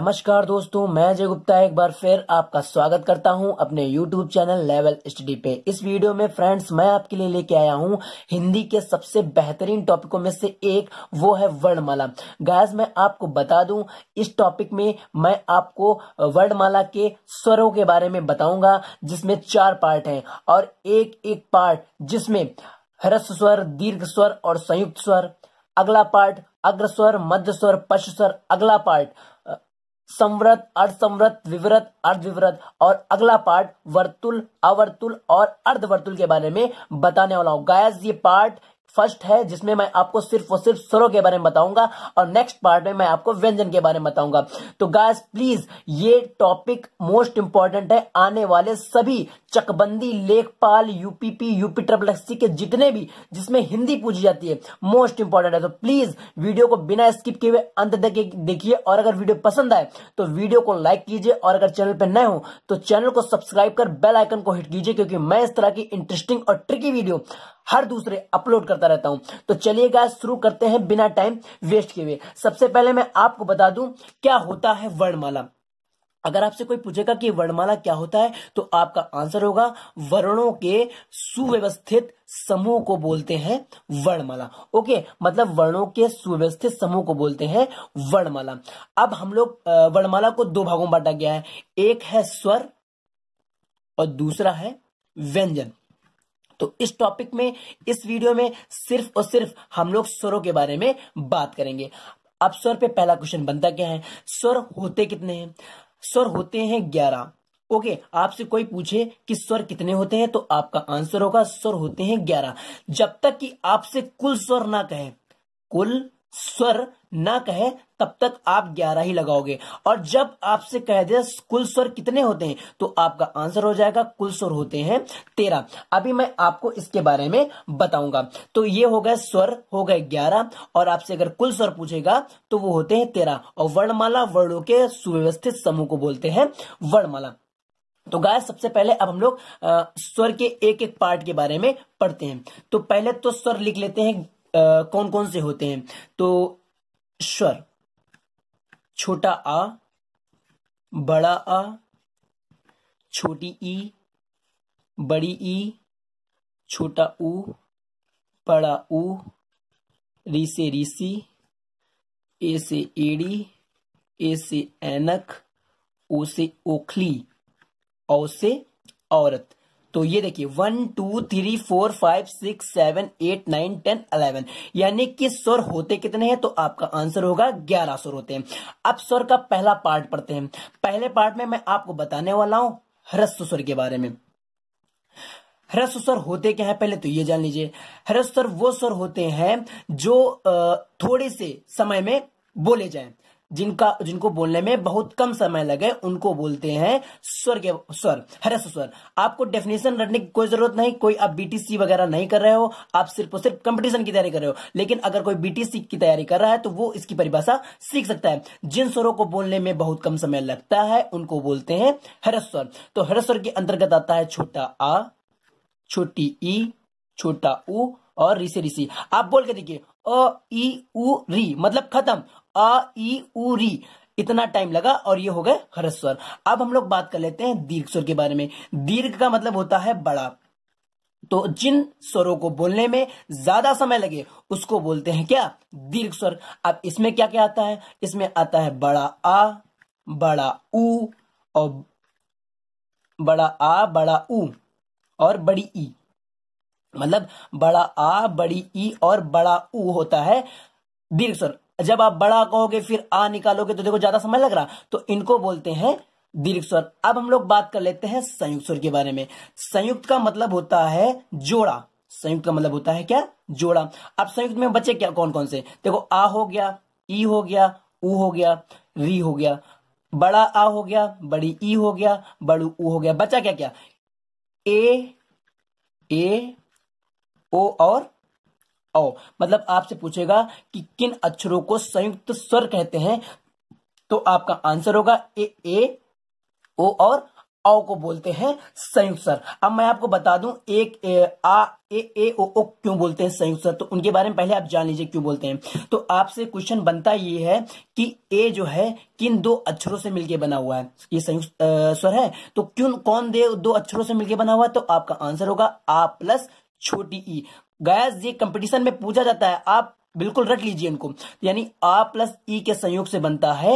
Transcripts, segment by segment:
नमस्कार दोस्तों मैं जय गुप्ता एक बार फिर आपका स्वागत करता हूं अपने YouTube चैनल लेवल स्टडी पे इस वीडियो में फ्रेंड्स मैं आपके लिए लेके आया हूं हिंदी के सबसे बेहतरीन टॉपिकों में से एक वो है वर्णमाला गैस मैं आपको बता दूं इस टॉपिक में मैं आपको वर्णमाला के स्वरों के बारे में बताऊंगा जिसमें चार पार्ट है और एक एक पार्ट जिसमें ह्रस्व स्वर दीर्घ स्वर और संयुक्त स्वर अगला पार्ट अग्रस्वर मध्य स्वर पश स्वर अगला पार्ट संव्रत अर्धसंव्रत विव्रत अर्धविव्रत और अगला पार्ट वर्तुल अवर्तुल और अर्धवर्तुल के बारे में बताने वाला हूं गायस ये पार्ट फर्स्ट है जिसमें मैं आपको सिर्फ और सिर्फ स्वरों के बारे में बताऊंगा और नेक्स्ट पार्ट में मैं आपको व्यंजन के बारे में बताऊंगा तो गाइस प्लीज ये टॉपिक मोस्ट इंपॉर्टेंट है आने वाले सभी चकबंदी लेखपाल यूपीपी यूपी ट्रिपल के जितने भी जिसमें हिंदी पूछी जाती है मोस्ट इंपॉर्टेंट है तो प्लीज वीडियो को बिना स्किप किए हुए अंत तक देखिए और अगर वीडियो पसंद आए तो वीडियो को लाइक कीजिए और अगर चैनल पर नए हो तो चैनल को सब्सक्राइब कर बेल आइकन को हिट कीजिए क्योंकि मैं इस तरह की इंटरेस्टिंग और ट्रिकी वीडियो हर दूसरे अपलोड करता रहता हूं तो चलिए गाइस शुरू करते हैं बिना टाइम वेस्ट किए हुए सबसे पहले मैं आपको बता दूं क्या होता है वर्णमाला अगर आपसे कोई पूछेगा कि वर्णमाला क्या होता है तो आपका आंसर होगा वर्णों के सुव्यवस्थित समूह को बोलते हैं वर्णमाला ओके मतलब वर्णों के सुव्यवस्थित समूह को बोलते हैं वर्णमाला अब हम लोग वर्णमाला को दो भागों में बांटा गया है एक है स्वर और दूसरा है व्यंजन तो इस टॉपिक में इस वीडियो में सिर्फ और सिर्फ हम लोग स्वरों के बारे में बात करेंगे अब स्वर पे पहला क्वेश्चन बनता क्या है स्वर होते कितने हैं स्वर होते हैं ग्यारह ओके okay, आपसे कोई पूछे कि स्वर कितने होते हैं तो आपका आंसर होगा स्वर होते हैं ग्यारह जब तक कि आपसे कुल स्वर ना कहे कुल स्वर ना कहे तब तक आप ग्यारह ही लगाओगे और जब आपसे कह दे कुल स्वर कितने होते हैं तो आपका आंसर हो जाएगा कुल स्वर होते हैं तेरह अभी मैं आपको इसके बारे में बताऊंगा तो ये हो गए स्वर हो गए ग्यारह और आपसे अगर कुल स्वर पूछेगा तो वो होते हैं तेरह और वर्णमाला वर्णों के सुव्यवस्थित समूह को बोलते हैं वर्णमाला तो गाय सबसे पहले अब हम लोग स्वर के एक एक पार्ट के बारे में पढ़ते हैं तो पहले तो स्वर लिख लेते हैं आ, कौन कौन से होते हैं तो स्वर छोटा आ बड़ा आ छोटी ई बड़ी ई छोटा ऊ बड़ा ऊ री से ऋषि ए से एड़ी ए से ऐनक ओ से ओखली औ से औरत तो ये देखिए one two three four five six seven eight nine ten eleven यानी कि स्वर होते कितने हैं तो आपका आंसर होगा ग्यारह स्वर होते हैं अब स्वर का पहला पार्ट पढ़ते हैं पहले पार्ट में मैं आपको बताने वाला हूं ह्रस्व स्वर के बारे में ह्रस्व स्वर होते क्या है पहले तो ये जान लीजिए ह्रस्व स्वर वो स्वर होते हैं जो थोड़े से समय में बोले जाए जिनका जिनको बोलने में बहुत कम समय लगे उनको बोलते हैं स्वर के स्वर हरस स्वर आपको डेफिनेशन रखने की कोई जरूरत नहीं कोई आप बीटीसी वगैरह नहीं कर रहे हो आप सिर्फ और सिर्फ कंपटीशन की तैयारी कर रहे हो लेकिन अगर कोई बीटीसी की तैयारी कर रहा है तो वो इसकी परिभाषा सीख सकता है जिन स्वरों को बोलने में बहुत कम समय लगता है उनको बोलते हैं हरस्व स्वर तो हरस स्वर के अंतर्गत आता है छोटा आ छोटी ई छोटा ऊ और ऋषि ऋषि आप बोल के देखिए अ ई उ री मतलब खत्म अ ई री इतना टाइम लगा और ये हो गए हरस्वर स्वर अब हम लोग बात कर लेते हैं दीर्घ स्वर के बारे में दीर्घ का मतलब होता है बड़ा तो जिन स्वरों को बोलने में ज्यादा समय लगे उसको बोलते हैं क्या दीर्घ स्वर अब इसमें क्या क्या आता है इसमें आता है बड़ा आ बड़ा ऊ और बड़ा आ बड़ा ऊ और बड़ी ई मतलब बड़ा आ बड़ी ई और बड़ा ऊ होता है दीर्घ स्वर जब आप बड़ा कहोगे फिर आ निकालोगे तो देखो ज्यादा समय लग रहा तो इनको बोलते हैं दीर्घ स्वर अब हम लोग बात कर लेते हैं संयुक्त स्वर के बारे में संयुक्त का मतलब होता है जोड़ा संयुक्त का मतलब होता है क्या जोड़ा अब संयुक्त में बचे क्या कौन कौन से देखो आ हो गया ई हो गया ऊ हो गया री हो गया बड़ा आ हो गया बड़ी ई हो गया बड़ू ऊ हो गया बचा क्या क्या ए ए ओ और आओ मतलब आपसे पूछेगा कि किन अक्षरों को संयुक्त स्वर कहते हैं तो आपका आंसर होगा ए ए ओ और औ को बोलते हैं संयुक्त स्वर अब मैं आपको बता दूं एक ए, आ ए ए ओ ओ क्यों बोलते हैं संयुक्त स्वर तो उनके बारे में पहले आप जान लीजिए क्यों बोलते हैं तो आपसे क्वेश्चन बनता ये है कि ए जो है किन दो अक्षरों से मिलकर बना हुआ है ये संयुक्त स्वर है तो क्यों कौन दे दो अक्षरों से मिलकर बना हुआ है तो आपका आंसर होगा आ प्लस छोटी ई गैस ये कंपटीशन में पूछा जाता है आप बिल्कुल रट लीजिए इनको यानी आ प्लस ई के संयोग से बनता है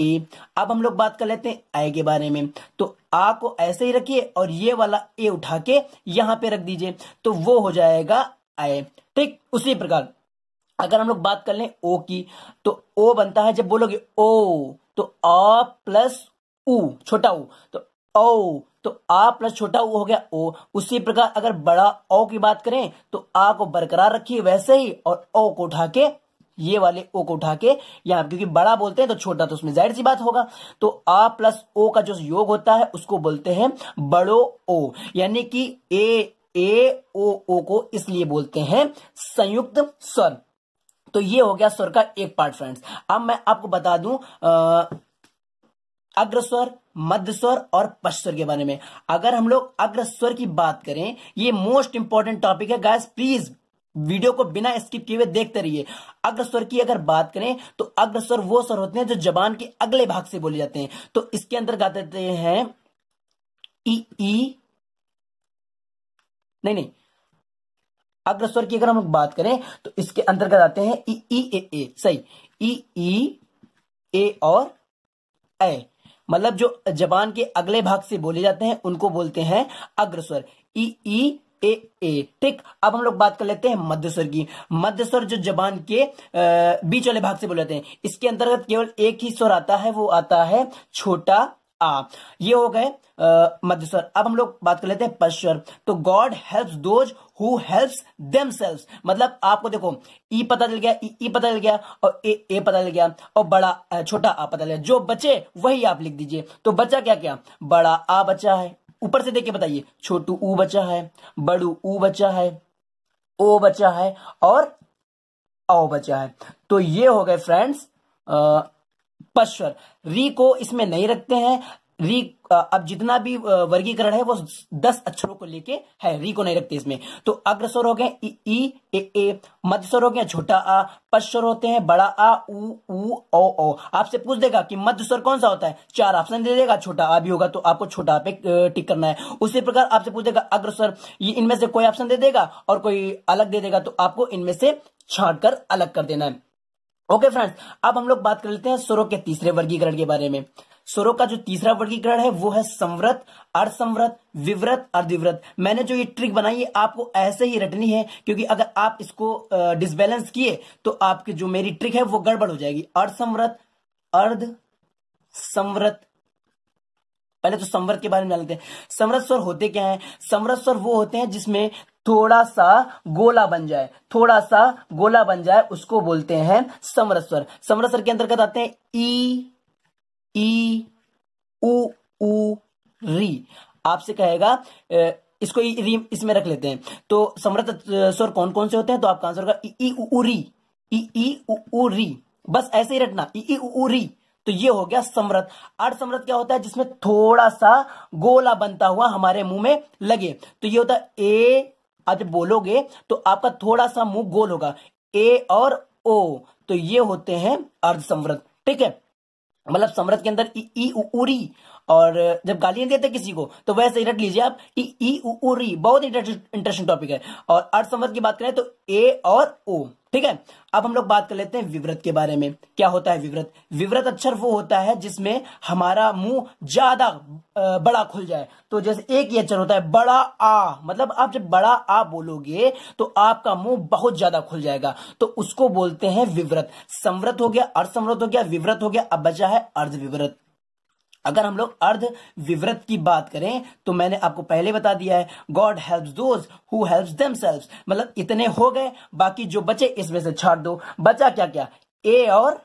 ए अब हम लोग बात कर लेते हैं आय के बारे में तो आ को ऐसे ही रखिए और ये वाला ए उठा के यहां पे रख दीजिए तो वो हो जाएगा आय ठीक उसी प्रकार अगर हम लोग बात कर लें ओ की तो ओ बनता है जब बोलोगे ओ तो आ प्लस ऊ छोटा ऊ तो ओ तो आ प्लस छोटा वो हो गया ओ उसी प्रकार अगर बड़ा ओ की बात करें तो आ को बरकरार रखिए वैसे ही और ओ को उठा के ये वाले ओ को उठा के यहां क्योंकि बड़ा बोलते हैं तो छोटा तो उसमें जाहिर सी बात होगा तो आ प्लस ओ का जो योग होता है उसको बोलते हैं बड़ो ओ यानी कि ए ए ओ ओ को इसलिए बोलते हैं संयुक्त स्वर तो ये हो गया स्वर का एक पार्ट फ्रेंड्स अब मैं आपको बता दूं अग्रस्वर मध्य स्वर और पश्च स्वर के बारे में अगर हम लोग अग्र स्वर की बात करें ये मोस्ट इंपॉर्टेंट टॉपिक है गाइस प्लीज वीडियो को बिना स्किप किए देखते रहिए अग्र स्वर की अगर बात करें तो अग्रस्वर वो स्वर होते हैं जो जबान के अगले भाग से बोले जाते हैं तो इसके अंदर गाते हैं ई ई नहीं नहीं अग्रस्वर की अगर हम बात करें तो इसके अंतर्गत आते हैं ई ई ए ए सही ई ई ए और ए मतलब जो जबान के अगले भाग से बोले जाते हैं उनको बोलते हैं अग्रस्वर ई ई ए ए ठीक अब हम लोग बात कर लेते हैं मध्य स्वर की मध्य स्वर जो जबान के बीच वाले भाग से बोले जाते हैं इसके अंतर्गत केवल एक ही स्वर आता है वो आता है छोटा आ ये हो गए मध्य स्वर अब हम लोग बात कर लेते हैं पश्चर तो God helps those who helps them मतलब आपको देखो ई e पता चल गया ई e, e पता चल गया और ए ए पता चल गया और बड़ा छोटा आ पता चल गया जो बचे वही आप लिख दीजिए तो बचा क्या क्या बड़ा आ बचा है ऊपर से देख के बताइए छोटू ऊ बचा है बड़ू ऊ बचा है ओ बचा है और औ बचा है तो ये हो गए फ्रेंड्स पश्वर री को इसमें नहीं रखते हैं री अब जितना भी वर्गीकरण है वो दस अक्षरों को लेके है री को नहीं रखते इसमें तो अग्रस्वर हो गए ई ए ए हो गया छोटा आ पश्वर होते हैं बड़ा आ ऊ ऊ ओ ओ आपसे पूछ देगा कि मध्य स्वर कौन सा होता है चार ऑप्शन दे देगा छोटा आ भी होगा तो आपको छोटा आ पे टिक करना है उसी प्रकार आपसे पूछ देगा अग्रसर ये इनमें से कोई ऑप्शन दे देगा और कोई अलग दे देगा तो आपको इनमें से छाट कर अलग कर देना है ओके फ्रेंड्स अब हम लोग बात कर लेते हैं स्वरों के तीसरे वर्गीकरण के बारे में स्वरों का जो तीसरा वर्गीकरण है वो है संव्रत अर्धसंव्रत विव्रत अर्धविव्रत मैंने जो ये ट्रिक बनाई है आपको ऐसे ही रटनी है क्योंकि अगर आप इसको डिसबैलेंस किए तो आपकी जो मेरी ट्रिक है वो गड़बड़ हो जाएगी अर्धसंव्रत अर्ध संव्रत पहले तो संव्रत के बारे में जानते हैं समरत स्वर होते क्या है समरत स्वर वो होते हैं जिसमें थोड़ा सा गोला बन जाए थोड़ा सा गोला बन जाए उसको बोलते हैं समरस्वर समरस्वर के अंतर्गत आते हैं ई ई उ, उ री आपसे कहेगा ए, इसको री इसमें रख लेते हैं तो समृत स्वर कौन कौन से होते हैं तो आपका आंसर होगा ई ई री ई ई री बस ऐसे ही रटना ई ई री तो ये हो गया समृत अर्ध समृत क्या होता है जिसमें थोड़ा सा गोला बनता हुआ हमारे मुंह में लगे तो ये होता है ए आप जब बोलोगे तो आपका थोड़ा सा मुंह गोल होगा ए और ओ तो ये होते हैं अर्ध संवृत ठीक है मतलब समृत के अंदर ई उरी और जब गालियां देते किसी को तो वैसे ही रट लीजिए आप कि ई उ री बहुत इंटरेस्टिंग टॉपिक है और अर्थसंवर्ग की बात करें तो ए और ओ ठीक है अब हम लोग बात कर लेते हैं विव्रत के बारे में क्या होता है विव्रत विव्रत अक्षर वो होता है जिसमें हमारा मुंह ज्यादा बड़ा खुल जाए तो जैसे एक ही अक्षर होता है बड़ा आ मतलब आप जब बड़ा आ बोलोगे तो आपका मुंह बहुत ज्यादा खुल जाएगा तो उसको बोलते हैं विव्रत संव्रत हो गया अर्धसंव्रत हो गया विव्रत हो गया अब बचा है अर्धविव्रत अगर हम लोग अर्ध विवृत की बात करें तो मैंने आपको पहले बता दिया है God help those who help them मतलब इतने हो गए बाकी जो बचे इसमें से छाट दो बचा क्या क्या ए और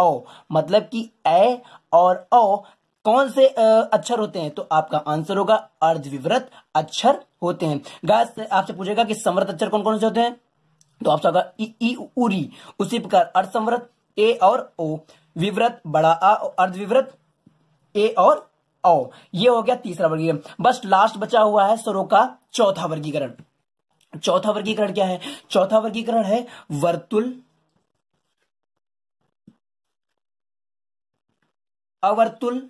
ओ मतलब कि ए और ओ कौन से अक्षर होते हैं तो आपका आंसर होगा अर्ध विवृत अक्षर होते हैं गाय आपसे पूछेगा कि समृत अक्षर कौन कौन से होते हैं तो आपसे होगा ई उरी उसी प्रकार अर्ध ए और ओ विव्रत बड़ा आ अर्ध ए और औ ये हो गया तीसरा वर्गीकरण बस लास्ट बचा हुआ है स्वरों का चौथा वर्गीकरण चौथा वर्गीकरण क्या है चौथा वर्गीकरण है वर्तुल अवर्तुल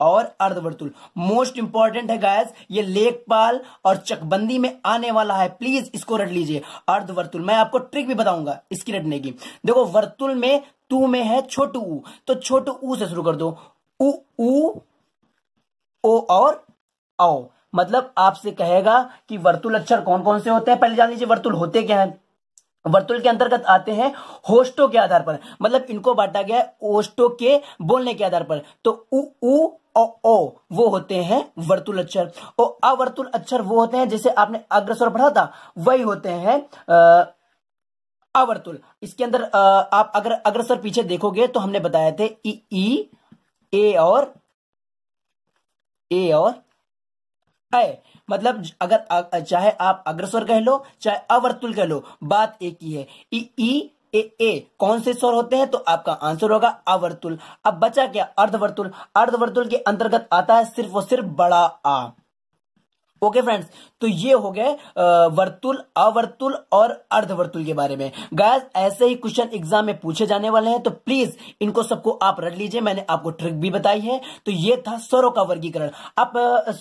और अर्धवर्तुल मोस्ट इंपॉर्टेंट है गायस ये लेखपाल और चकबंदी में आने वाला है प्लीज इसको रट लीजिए अर्धवर्तुल मैं आपको ट्रिक भी बताऊंगा इसकी रटने की देखो वर्तुल में तू में है छोटू ऊ तो छोटू ऊ से शुरू कर दो उ, उ, ओ और औ मतलब आपसे कहेगा कि वर्तुल अक्षर कौन कौन से होते हैं पहले जान लीजिए वर्तुल होते क्या है वर्तुल के अंतर्गत आते हैं होस्टों के आधार पर मतलब इनको बांटा गया है के बोलने के आधार पर तो उ, उ और ओ वो होते हैं वर्तुल अक्षर और अवर्तुल अक्षर वो होते हैं जैसे आपने अग्रसर पढ़ा था वही होते हैं अवर्तुल इसके अंदर आ, आप अगर अग्रसर पीछे देखोगे तो हमने बताए थे ई ई ए और ए और ए मतलब अगर चाहे आप अग्रसर कह लो चाहे अवर्तुल कह लो बात एक ही है ई ई ए ए कौन से स्वर होते हैं तो आपका आंसर होगा अवर्तुल अब बचा क्या अर्धवर्तुल अर्धवर्तुल के अंतर्गत आता है सिर्फ और सिर्फ बड़ा आ ओके फ्रेंड्स तो ये हो गए वर्तुल अवर्तुल और अर्धवर्तुल के बारे में गैस ऐसे ही क्वेश्चन एग्जाम में पूछे जाने वाले हैं तो प्लीज इनको सबको आप रट लीजिए मैंने आपको ट्रिक भी बताई है तो ये था स्वरों का वर्गीकरण आप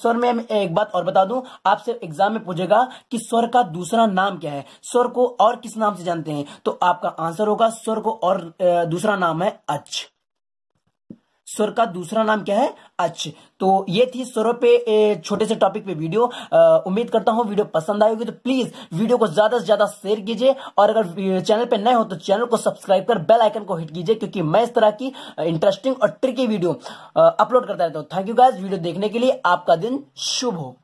स्वर में एक बात और बता दूं आपसे एग्जाम में पूछेगा कि स्वर का दूसरा नाम क्या है स्वर को और किस नाम से जानते हैं तो आपका आंसर होगा स्वर को और दूसरा नाम है अच्छ स्वर का दूसरा नाम क्या है अच तो ये थी स्वरों पे छोटे से टॉपिक पे वीडियो उम्मीद करता हूँ वीडियो पसंद होगी तो प्लीज वीडियो को ज्यादा से ज्यादा शेयर कीजिए और अगर चैनल पे नए हो तो चैनल को सब्सक्राइब कर बेल आइकन को हिट कीजिए क्योंकि मैं इस तरह की इंटरेस्टिंग और ट्रिकी वीडियो अपलोड करता रहता हूँ थैंक यू गाइज वीडियो देखने के लिए आपका दिन शुभ हो